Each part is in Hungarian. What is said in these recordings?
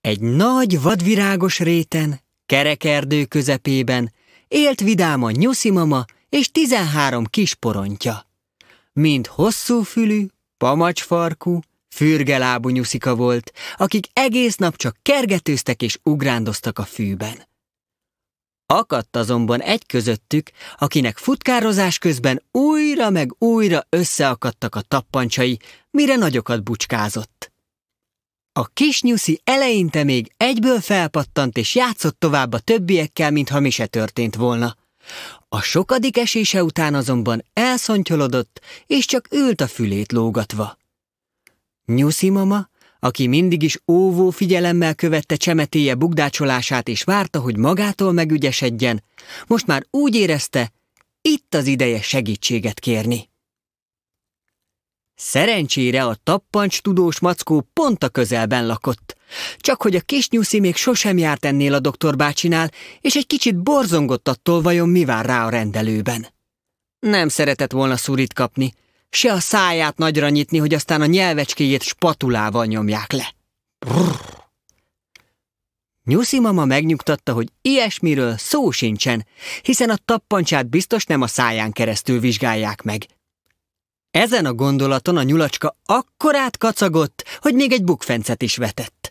Egy nagy vadvirágos réten, kerekerdő közepében élt nyuszi mama és tizenhárom kis porontja. Mind hosszú fülű, pamacsfarkú, fürgelábú nyuszika volt, akik egész nap csak kergetőztek és ugrándoztak a fűben. Akadt azonban egy közöttük, akinek futkározás közben újra meg újra összeakadtak a tappancsai, mire nagyokat bucskázott. A kis nyuszi eleinte még egyből felpattant és játszott tovább a többiekkel, mintha mi se történt volna. A sokadik esése után azonban elszontyolodott, és csak ült a fülét lógatva. Nyuszi mama, aki mindig is óvó figyelemmel követte csemetéje bugdácsolását és várta, hogy magától megügyesedjen, most már úgy érezte, itt az ideje segítséget kérni. Szerencsére a tappancs tudós mackó pont a közelben lakott. Csak hogy a kis nyuszi még sosem járt ennél a doktor bácsinál, és egy kicsit borzongott attól vajon mi vár rá a rendelőben. Nem szeretett volna szurit kapni, se a száját nagyra nyitni, hogy aztán a nyelvecskéjét spatulával nyomják le. Brrr. Nyuszi mama megnyugtatta, hogy ilyesmiről szó sincsen, hiszen a tappancsát biztos nem a száján keresztül vizsgálják meg, ezen a gondolaton a nyulacska akkorát kacagott, hogy még egy bukfencet is vetett.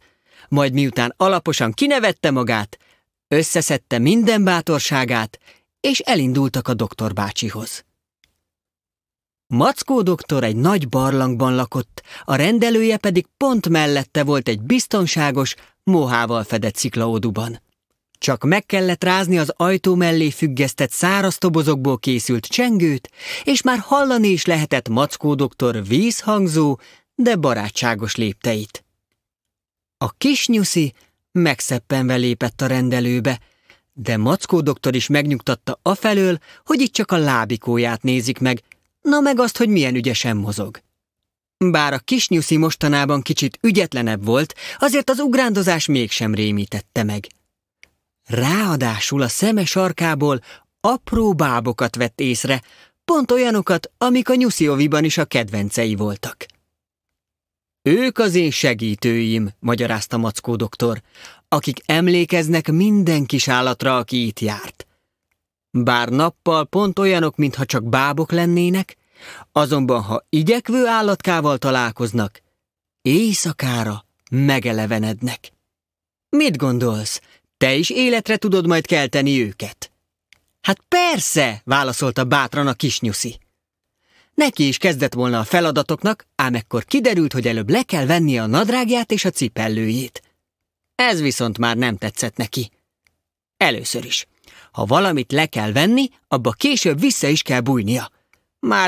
Majd miután alaposan kinevette magát, összeszedte minden bátorságát, és elindultak a doktor bácsihoz. Mackó doktor egy nagy barlangban lakott, a rendelője pedig pont mellette volt egy biztonságos, mohával fedett sziklaóduban. Csak meg kellett rázni az ajtó mellé függesztett száraz tobozokból készült csengőt, és már hallani is lehetett Mackó doktor vízhangzó, de barátságos lépteit. A kis nyuszi megszeppenve lépett a rendelőbe, de Mackó doktor is megnyugtatta afelől, hogy itt csak a lábikóját nézik meg, na meg azt, hogy milyen ügyesen mozog. Bár a kis nyuszi mostanában kicsit ügyetlenebb volt, azért az ugrándozás mégsem rémítette meg. Ráadásul a szeme sarkából apró bábokat vett észre, pont olyanokat, amik a nyuszioviban is a kedvencei voltak. Ők az én segítőim, magyarázta Mackó doktor, akik emlékeznek minden kis állatra, aki itt járt. Bár nappal pont olyanok, mintha csak bábok lennének, azonban ha igyekvő állatkával találkoznak, éjszakára megelevenednek. Mit gondolsz, te is életre tudod majd kelteni őket. Hát persze, válaszolta bátran a nyuszi. Neki is kezdett volna a feladatoknak, ám ekkor kiderült, hogy előbb le kell vennie a nadrágját és a cipellőjét. Ez viszont már nem tetszett neki. Először is. Ha valamit le kell venni, abba később vissza is kell bújnia.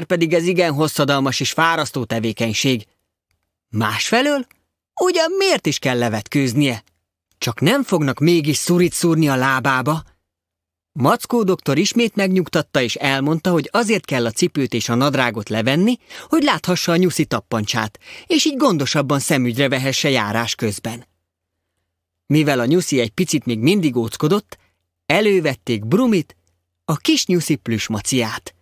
pedig ez igen hosszadalmas és fárasztó tevékenység. Másfelől, ugyan miért is kell levetkőznie, csak nem fognak mégis szurit szúrni a lábába? Mackó doktor ismét megnyugtatta és elmondta, hogy azért kell a cipőt és a nadrágot levenni, hogy láthassa a nyuszi tappancsát, és így gondosabban szemügyre vehesse járás közben. Mivel a nyuszi egy picit még mindig óckodott, elővették Brumit, a kis nyuszi plüsmaciát.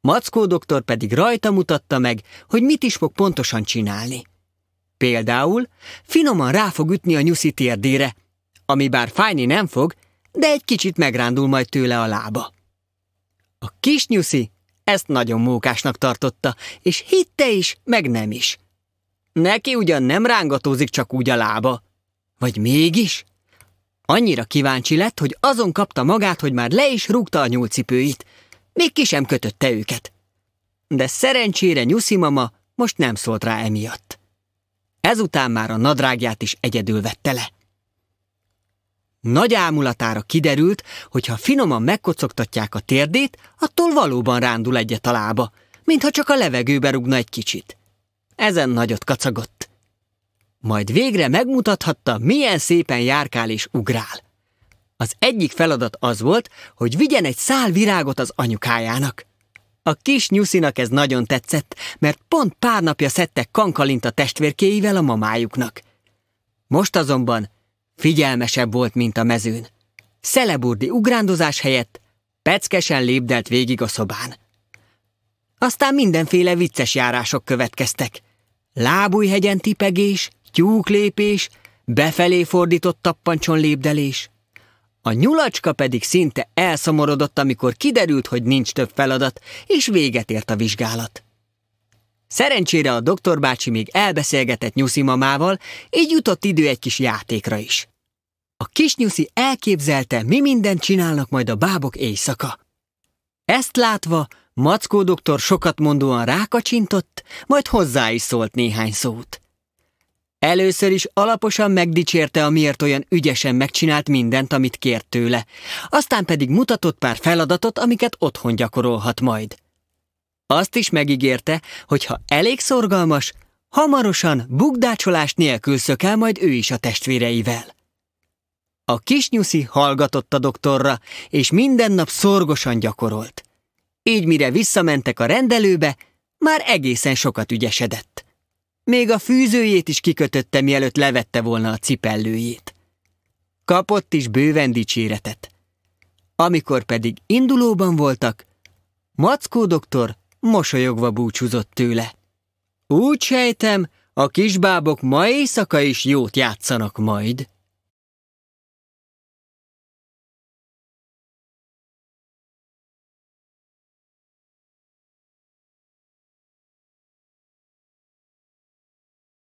Mackó doktor pedig rajta mutatta meg, hogy mit is fog pontosan csinálni. Például finoman rá fog ütni a nyuszi térdére, ami bár fájni nem fog, de egy kicsit megrándul majd tőle a lába. A kis nyuszi ezt nagyon mókásnak tartotta, és hitte is, meg nem is. Neki ugyan nem rángatózik csak úgy a lába. Vagy mégis? Annyira kíváncsi lett, hogy azon kapta magát, hogy már le is rúgta a nyúlcipőit. Még ki sem kötötte őket. De szerencsére Nyuszi mama most nem szólt rá emiatt. Ezután már a nadrágját is egyedül vette le. Nagy ámulatára kiderült, hogy ha finoman megkocogtatják a térdét, attól valóban rándul egyet a lába, mintha csak a levegőbe rúgna egy kicsit. Ezen nagyot kacagott. Majd végre megmutathatta, milyen szépen járkál és ugrál. Az egyik feladat az volt, hogy vigyen egy szál virágot az anyukájának. A kis nyuszinak ez nagyon tetszett, mert pont pár napja szedtek kankalint a testvérkéivel a mamájuknak. Most azonban figyelmesebb volt, mint a mezőn. Szeleburdi ugrándozás helyett peckesen lépdelt végig a szobán. Aztán mindenféle vicces járások következtek. Lábújhegyen tipegés, tyúklépés, befelé fordított tappancson lépdelés. A nyulacska pedig szinte elszomorodott, amikor kiderült, hogy nincs több feladat, és véget ért a vizsgálat. Szerencsére a doktor bácsi még elbeszélgetett Nyuszi mamával, így jutott idő egy kis játékra is. A kis Nyuszi elképzelte, mi mindent csinálnak majd a bábok éjszaka. Ezt látva, Mackó doktor sokat mondóan rákacsintott, majd hozzá is szólt néhány szót. Először is alaposan megdicsérte, amiért olyan ügyesen megcsinált mindent, amit kért tőle. Aztán pedig mutatott pár feladatot, amiket otthon gyakorolhat majd. Azt is megígérte, hogy ha elég szorgalmas, hamarosan bukdácsolás nélkül szökel majd ő is a testvéreivel. A kis nyuszi hallgatott a doktorra, és minden nap szorgosan gyakorolt. Így mire visszamentek a rendelőbe, már egészen sokat ügyesedett. Még a fűzőjét is kikötötte, mielőtt levette volna a cipellőjét. Kapott is bőven dicséretet. Amikor pedig indulóban voltak, Mackó doktor mosolyogva búcsúzott tőle. Úgy sejtem, a kisbábok ma éjszaka is jót játszanak majd.